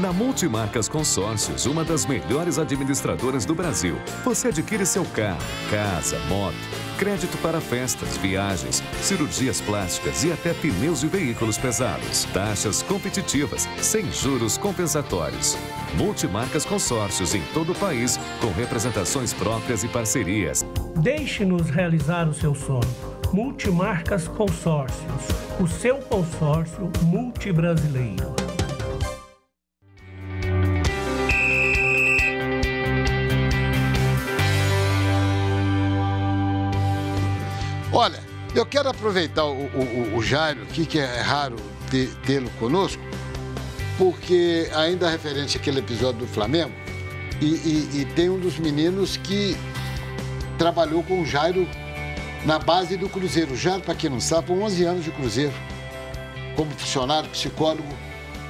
Na Multimarcas Consórcios, uma das melhores administradoras do Brasil, você adquire seu carro, casa, moto, crédito para festas, viagens, cirurgias plásticas e até pneus de veículos pesados. Taxas competitivas, sem juros compensatórios. Multimarcas Consórcios em todo o país, com representações próprias e parcerias. Deixe-nos realizar o seu sonho. Multimarcas Consórcios, o seu consórcio multibrasileiro. Eu quero aproveitar o, o, o Jairo aqui, que é raro tê-lo conosco, porque ainda referente àquele episódio do Flamengo, e, e, e, tem um dos meninos que trabalhou com o Jairo na base do Cruzeiro. O Jairo, para quem não sabe, 11 anos de Cruzeiro, como funcionário, psicólogo,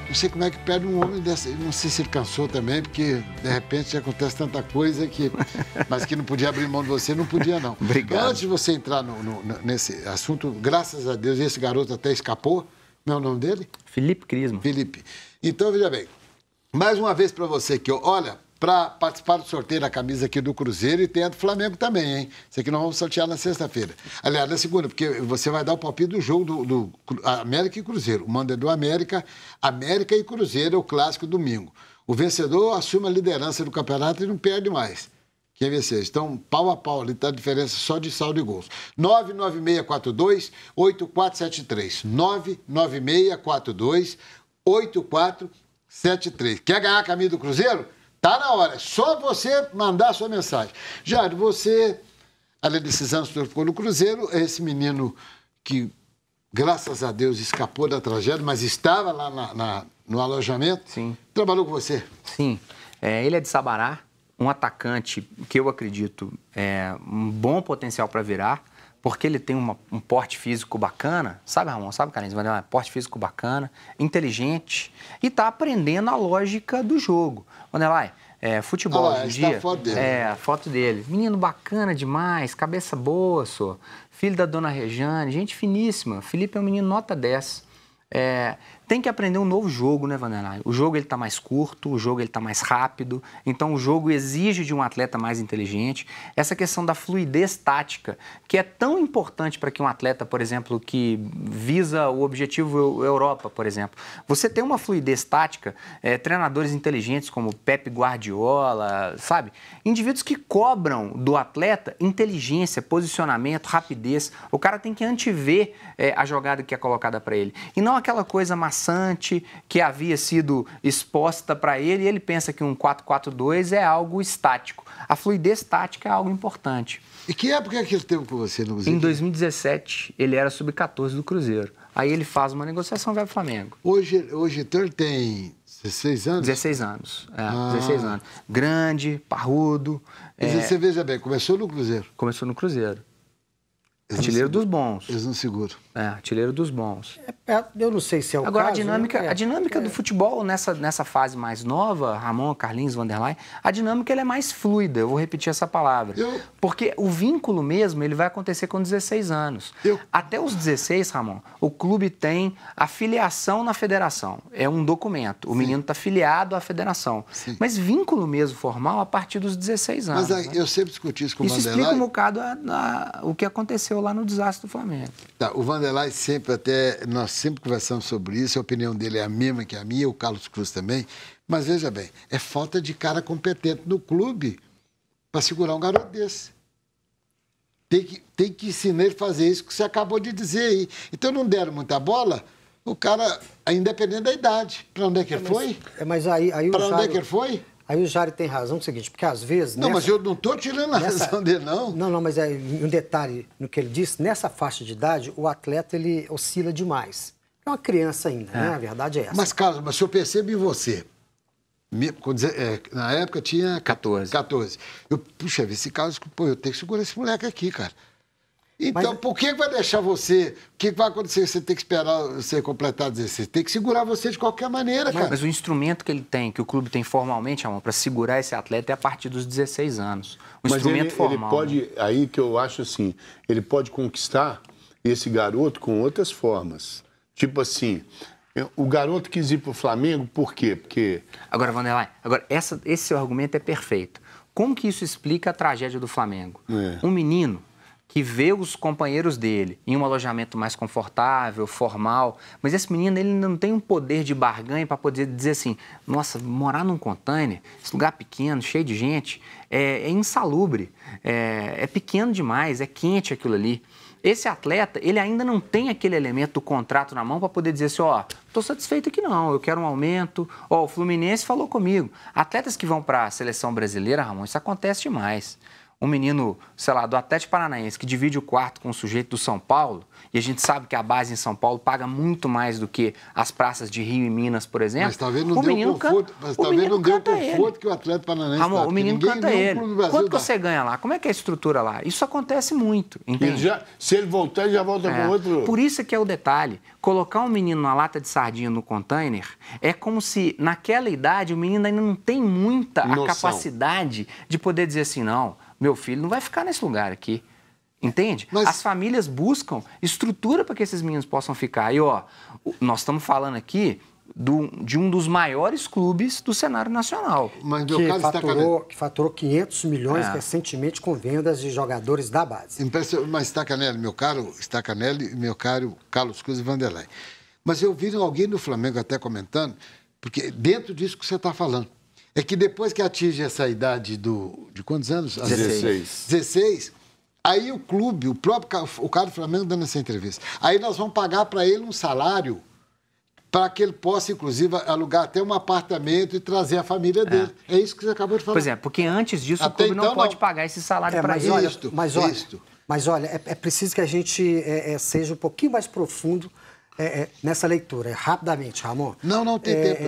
não sei como é que perde um homem dessa. Não sei se ele cansou também, porque de repente acontece tanta coisa que. Mas que não podia abrir mão de você, não podia, não. Obrigado. Antes de você entrar no, no, nesse assunto, graças a Deus, esse garoto até escapou. É o nome dele? Felipe Crisma. Felipe. Então, veja bem. Mais uma vez para você que, olha, para participar do sorteio da camisa aqui do Cruzeiro e tem a do Flamengo também, hein? Isso aqui nós vamos sortear na sexta-feira. Aliás, na segunda, porque você vai dar o palpite do jogo do, do América e Cruzeiro. O manda é do América, América e Cruzeiro é o clássico domingo. O vencedor assume a liderança do campeonato e não perde mais. Quem vencer? Então, pau a pau ali, tá a diferença só de saldo e gols. 99642 8473. 99642 8473. Quer ganhar a camisa do Cruzeiro? Tá na hora. Só você mandar a sua mensagem. Jário, você, além desses anos que ficou no Cruzeiro, é esse menino que, graças a Deus, escapou da tragédia, mas estava lá na, na, no alojamento. Sim. Trabalhou com você. Sim. É, ele é de Sabará, um atacante que eu acredito é um bom potencial para virar porque ele tem uma, um porte físico bacana, sabe, Ramon? Sabe, Carlinhos? Vai um porte físico bacana, inteligente e está aprendendo a lógica do jogo. Vanderlei, é, futebol ah, hoje em dia. É a foto dele. É, a foto dele. Menino bacana demais, cabeça boa, só. Filho da dona Rejane, gente finíssima. Felipe é um menino nota 10. É, tem que aprender um novo jogo, né, Vanderlei? O jogo ele está mais curto, o jogo ele está mais rápido, então o jogo exige de um atleta mais inteligente. Essa questão da fluidez tática, que é tão importante para que um atleta, por exemplo, que visa o objetivo Europa, por exemplo, você tem uma fluidez tática, é, treinadores inteligentes como Pepe Guardiola, sabe? Indivíduos que cobram do atleta inteligência, posicionamento, rapidez. O cara tem que antever é, a jogada que é colocada para ele e não aquela coisa macia maçante que havia sido exposta para ele, e ele pensa que um 442 é algo estático. A fluidez tática é algo importante. E que época é que ele teve com você no Cruzeiro? Em 2017, ele era sub-14 do Cruzeiro. Aí ele faz uma negociação, vai para o Flamengo. Hoje, hoje então, ele tem 16 anos? 16 anos. É, ah. 16 anos. Grande, parrudo. é... você veja bem, começou no Cruzeiro? Começou no Cruzeiro. Eles artilheiro dos bons. Eles não seguro. É, artilheiro dos bons. É é, eu não sei se é o Agora, caso, a dinâmica, né? a é, dinâmica é. do futebol nessa, nessa fase mais nova, Ramon, Carlinhos, Vanderlei, a dinâmica ela é mais fluida, eu vou repetir essa palavra. Eu... Porque o vínculo mesmo ele vai acontecer com 16 anos. Eu... Até os 16, Ramon, o clube tem a filiação na federação. É um documento. O Sim. menino está filiado à federação. Sim. Mas vínculo mesmo formal a partir dos 16 anos. Mas né? eu sempre discuti isso com isso o Vanderlei. explica um bocado a, a, o que aconteceu lá no desastre do Flamengo. Tá, o Vanderlei sempre até... Nós sempre conversamos sobre isso, a opinião dele é a mesma que a minha, o Carlos Cruz também. Mas veja bem, é falta de cara competente no clube para segurar um garoto desse. Tem que, tem que ensinar ele a fazer isso que você acabou de dizer aí. Então não deram muita bola, o cara, independente da idade. Para onde é que ele é, foi? É, mas aí, aí Para onde é que ele foi? Aí o Jari tem razão é o seguinte, porque às vezes. Não, nessa, mas eu não estou tirando a nessa, razão dele, não. Não, não, mas é um detalhe no que ele disse: nessa faixa de idade, o atleta ele oscila demais. É uma criança ainda, né? é. né? A verdade é essa. Mas, Carlos, mas se eu percebo em você, é, na época tinha. 14. 14. Eu, puxa, esse Carlos, pô, eu tenho que segurar esse moleque aqui, cara. Então, Mas... por que vai deixar você? O que vai acontecer? Você tem que esperar você completar 16. Tem que segurar você de qualquer maneira, Não, cara. Mas o instrumento que ele tem, que o clube tem formalmente, para segurar esse atleta é a partir dos 16 anos. O Mas instrumento ele, formal. Ele pode, né? aí que eu acho assim, ele pode conquistar esse garoto com outras formas. Tipo assim, o garoto quis ir para o Flamengo, por quê? Porque. Agora, Vanderlei, agora, essa, esse seu argumento é perfeito. Como que isso explica a tragédia do Flamengo? É. Um menino que vê os companheiros dele em um alojamento mais confortável, formal, mas esse menino ele não tem um poder de barganha para poder dizer assim, nossa, morar num container, esse lugar pequeno, cheio de gente, é, é insalubre, é, é pequeno demais, é quente aquilo ali. Esse atleta, ele ainda não tem aquele elemento do contrato na mão para poder dizer assim, ó, estou satisfeito aqui não, eu quero um aumento, ó, o Fluminense falou comigo. Atletas que vão para a seleção brasileira, Ramon, isso acontece demais um menino, sei lá, do Atlético Paranaense que divide o quarto com um sujeito do São Paulo, e a gente sabe que a base em São Paulo paga muito mais do que as praças de Rio e Minas, por exemplo. Mas talvez não o deu conforto, canta, não deu conforto que o Atlético Paranaense Amor, tá, o menino canta ele. Quanto você ganha lá? Como é que é a estrutura lá? Isso acontece muito, entende? Já, se ele voltar, ele já volta é. outro. Por isso é que é o detalhe. Colocar um menino na lata de sardinha no container é como se naquela idade o menino ainda não tem muita a capacidade de poder dizer assim, não, meu filho não vai ficar nesse lugar aqui. Entende? Mas... As famílias buscam estrutura para que esses meninos possam ficar. E, ó, nós estamos falando aqui do, de um dos maiores clubes do cenário nacional. Mas meu que, caso faturou, que faturou 500 milhões é. recentemente com vendas de jogadores da base. Impressio... Mas Stacanelli, meu caro Stacanelli, meu caro Carlos Cruz e Vanderlei. Mas eu vi alguém do Flamengo até comentando, porque dentro disso que você está falando, é que depois que atinge essa idade do, de quantos anos? 16. 16, aí o clube, o próprio o cara do Flamengo dando essa entrevista, aí nós vamos pagar para ele um salário para que ele possa, inclusive, alugar até um apartamento e trazer a família é. dele. É, é isso que você acabou de falar. Pois é, porque antes disso até o clube então, não pode pagar esse salário é, para ele. isto, mas olha, isto. Mas olha, é, é preciso que a gente é, é seja um pouquinho mais profundo é, nessa leitura. Rapidamente, Ramon. Não, não tem tempo.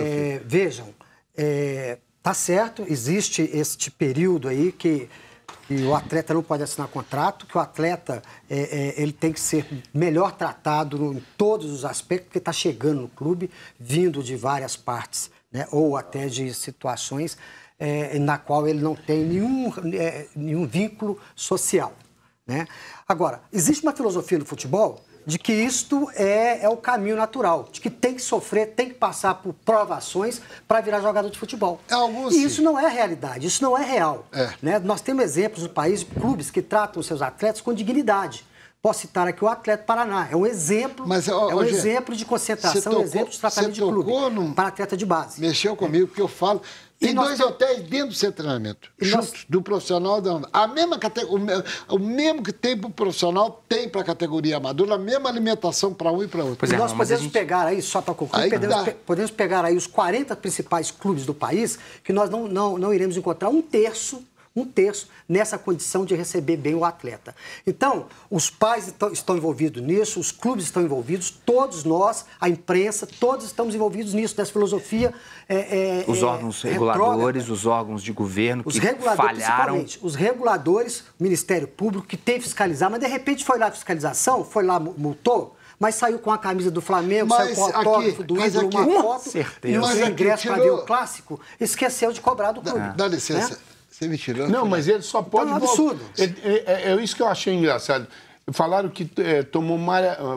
Vejam, é, Tá certo, existe este período aí que, que o atleta não pode assinar contrato, que o atleta é, é, ele tem que ser melhor tratado em todos os aspectos, porque está chegando no clube, vindo de várias partes, né? ou até de situações é, na qual ele não tem nenhum, é, nenhum vínculo social. Né? Agora, existe uma filosofia no futebol de que isto é, é o caminho natural, de que tem que sofrer, tem que passar por provações para virar jogador de futebol. É Alguns, assim. e isso não é realidade, isso não é real. É. Né? Nós temos exemplos no país clubes que tratam seus atletas com dignidade. Posso citar aqui o Atleta Paraná, é um exemplo, Mas, ó, é um exemplo de concentração, tocou, exemplo de tratamento de clube num... para atleta de base. Mexeu comigo, porque eu falo, em dois hotéis dentro do centro de treinamento, e juntos, nós... do profissional da a mesma categoria, o, mesmo que tem para o profissional, tem para a categoria amadora, a mesma alimentação para um e para outro. É, nós não, podemos gente... pegar aí, só para concluir, podemos, pe... podemos, pegar aí os 40 principais clubes do país, que nós não, não, não iremos encontrar um terço um terço nessa condição de receber bem o atleta. Então, os pais estão envolvidos nisso, os clubes estão envolvidos, todos nós, a imprensa, todos estamos envolvidos nisso, dessa filosofia. É, é, os é, órgãos é, reguladores, os órgãos de governo os que falharam. Os reguladores, o Ministério Público, que tem fiscalizar, mas de repente foi lá a fiscalização, foi lá, multou, mas saiu com a camisa do Flamengo, mas saiu com o autógrafo aqui, do ídolo, aqui, uma foto, certeza. e os ingressos para ver o clássico, esqueceu de cobrar do clube. Dá, dá licença. Né? Você me tirando? Não, né? mas ele só tá pode. É um absurdo. É, é, é, isso que eu achei engraçado. Falaram que é, tomou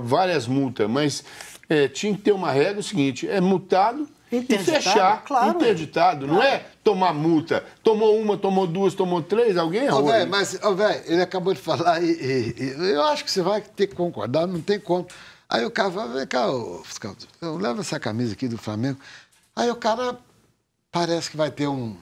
várias multas, mas é, tinha que ter uma regra o seguinte: é multado e fechar, claro, interditado. Não é tomar multa. Tomou uma, tomou duas, tomou três, alguém errou. Oh, véio, mas, oh, velho ele acabou de falar e, e, e, eu acho que você vai ter que concordar, não tem como. Aí o cara fala, vem cá, ô, fiscal, leva essa camisa aqui do Flamengo. Aí o cara parece que vai ter um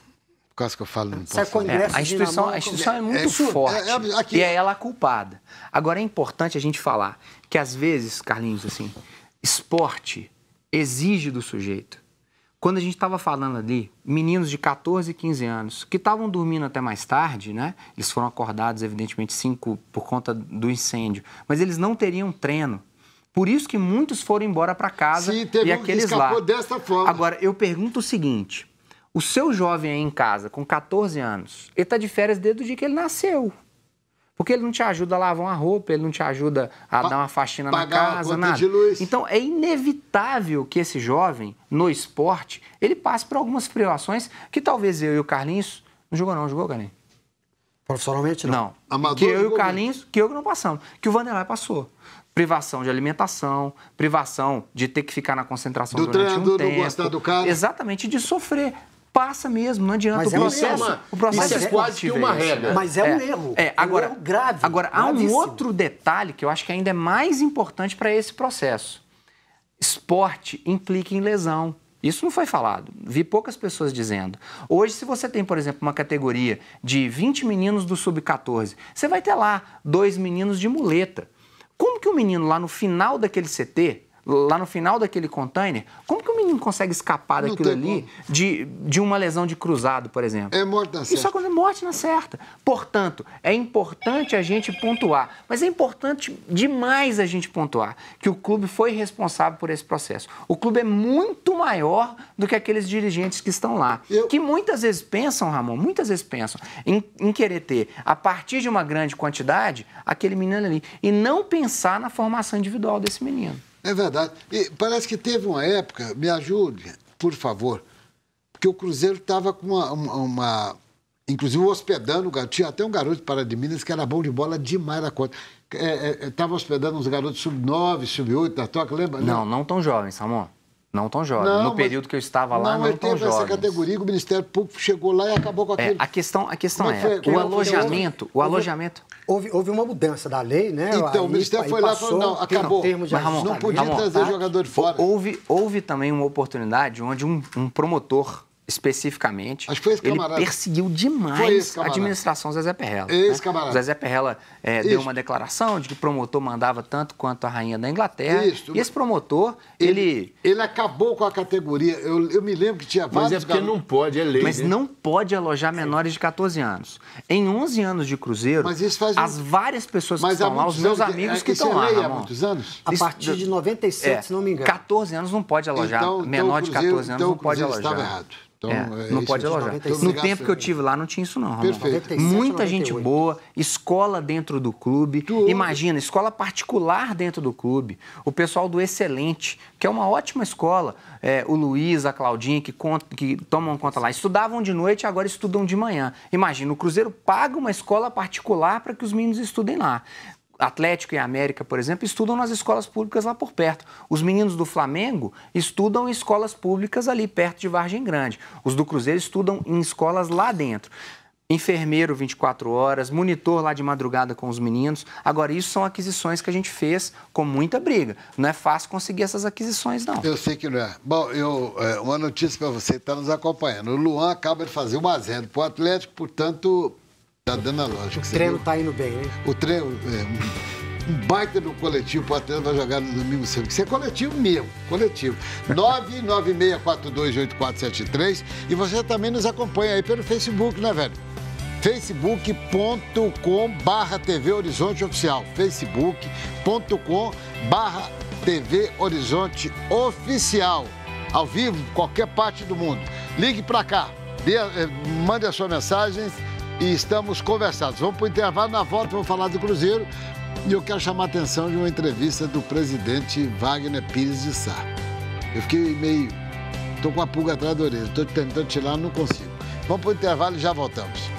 causa que eu falo, não Sabe, é, a, instituição, a instituição é muito é, forte é, aqui... e é, é ela a culpada. Agora, é importante a gente falar que, às vezes, Carlinhos, assim, esporte exige do sujeito. Quando a gente estava falando ali, meninos de 14 15 anos, que estavam dormindo até mais tarde, né? Eles foram acordados, evidentemente, cinco por conta do incêndio, mas eles não teriam treino. Por isso que muitos foram embora para casa Sim, teve e aqueles lá. dessa forma. Agora, eu pergunto o seguinte: o seu jovem aí em casa, com 14 anos, ele está de férias desde o dia que ele nasceu. Porque ele não te ajuda a lavar uma roupa, ele não te ajuda a pa dar uma faxina na casa, nada. Então é inevitável que esse jovem, no esporte, ele passe por algumas privações que talvez eu e o Carlinhos. Não jogou, não, jogou, Carlinhos? Profissionalmente, não. Não. Amador, que eu e o Carlinhos, que eu que não passamos. Que o Vanderlei passou. Privação de alimentação, privação de ter que ficar na concentração do durante treinador um tempo. Do do cara. Exatamente, de sofrer passa mesmo, não adianta. Mas o é processo, é uma, o processo isso é quase que uma é regra. Mas é, um é. erro. É, agora, um erro grave. Agora, gravíssimo. há um outro detalhe que eu acho que ainda é mais importante para esse processo. Esporte implica em lesão. Isso não foi falado. Vi poucas pessoas dizendo. Hoje, se você tem, por exemplo, uma categoria de 20 meninos do sub-14, você vai ter lá dois meninos de muleta. Como que o um menino lá no final daquele CT lá no final daquele container, como que o menino consegue escapar não daquilo ali de, de uma lesão de cruzado, por exemplo? É morte na certa. Isso acontece, é morte na certa. Portanto, é importante a gente pontuar, mas é importante demais a gente pontuar que o clube foi responsável por esse processo. O clube é muito maior do que aqueles dirigentes que estão lá, Eu... que muitas vezes pensam, Ramon, muitas vezes pensam em, em querer ter, a partir de uma grande quantidade, aquele menino ali, e não pensar na formação individual desse menino. É verdade. E parece que teve uma época, me ajude, por favor, porque o Cruzeiro estava com uma, uma, uma, Inclusive hospedando, tinha até um garoto de de Minas que era bom de bola demais da conta. Estava é, é, é hospedando uns garotos sub-9, sub-8 da toca, lembra? Não, não, tão jovens, Ramon. Não tão jovem. Não, no período que eu estava lá, não, não tão jovem. Não, essa categoria o Ministério Público chegou lá e acabou com é, aquilo. É, a questão, a questão é, o alojamento, o alojamento... Houve, houve uma mudança da lei, né? Então, aí, o Ministério foi lá e falou, não, acabou. Não, Mas, Ramon, não podia Ramon, trazer tá? jogador de fora. Houve, houve também uma oportunidade onde um, um promotor especificamente. Acho que foi Ele perseguiu demais a administração Zezé Perrela. Esse né? Zezé Perrela é, deu uma declaração de que o promotor mandava tanto quanto a rainha da Inglaterra. Isso. E esse promotor, ele... Ele, ele acabou com a categoria. Eu, eu me lembro que tinha vários... Mas é porque gar... não pode, é lei, Mas né? não pode alojar menores de 14 anos. Em 11 anos de cruzeiro, Mas isso faz as várias pessoas que estão lá, os meus é, amigos é, que estão lá, há muitos anos? A partir de 97, é, se não me engano. 14 anos não pode alojar. Então, então Menor então, de 14 anos então, não pode alojar. estava errado. Então, é, é não pode alojar. No tempo que eu tive lá, não tinha isso não, Perfeito. 97, Muita gente boa, escola dentro do clube. Imagina, escola particular dentro do clube. O pessoal do Excelente, que é uma ótima escola. É, o Luiz, a Claudinha, que, conta que tomam conta lá. Estudavam de noite, agora estudam de manhã. Imagina, o Cruzeiro paga uma escola particular para que os meninos estudem lá. Atlético e América, por exemplo, estudam nas escolas públicas lá por perto. Os meninos do Flamengo estudam em escolas públicas ali perto de Vargem Grande. Os do Cruzeiro estudam em escolas lá dentro. Enfermeiro 24 horas, monitor lá de madrugada com os meninos. Agora, isso são aquisições que a gente fez com muita briga. Não é fácil conseguir essas aquisições, não. Eu sei que não é. Bom, eu, é, uma notícia para você que está nos acompanhando. O Luan acaba de fazer 1 x 0 para o Atlético, portanto, Tá dando a lógica. O treino tá indo bem, hein? O treino. É, um baita do coletivo para treino vai jogar no domingo cedo. Isso é coletivo mesmo, coletivo. 996428473 e você também nos acompanha aí pelo Facebook, né, velho? facebook.com barra TV Horizonte Oficial, facebook.com barra TV Horizonte Oficial, ao vivo, qualquer parte do mundo. Ligue para cá, dê, eh, mande as suas mensagens e estamos conversados. Vamos para o intervalo, na volta vamos falar do Cruzeiro e eu quero chamar a atenção de uma entrevista do presidente Wagner Pires de Sá. Eu fiquei meio... Estou com a pulga atrás da orelha, estou tentando tirar, não consigo. Vamos para o intervalo e já voltamos.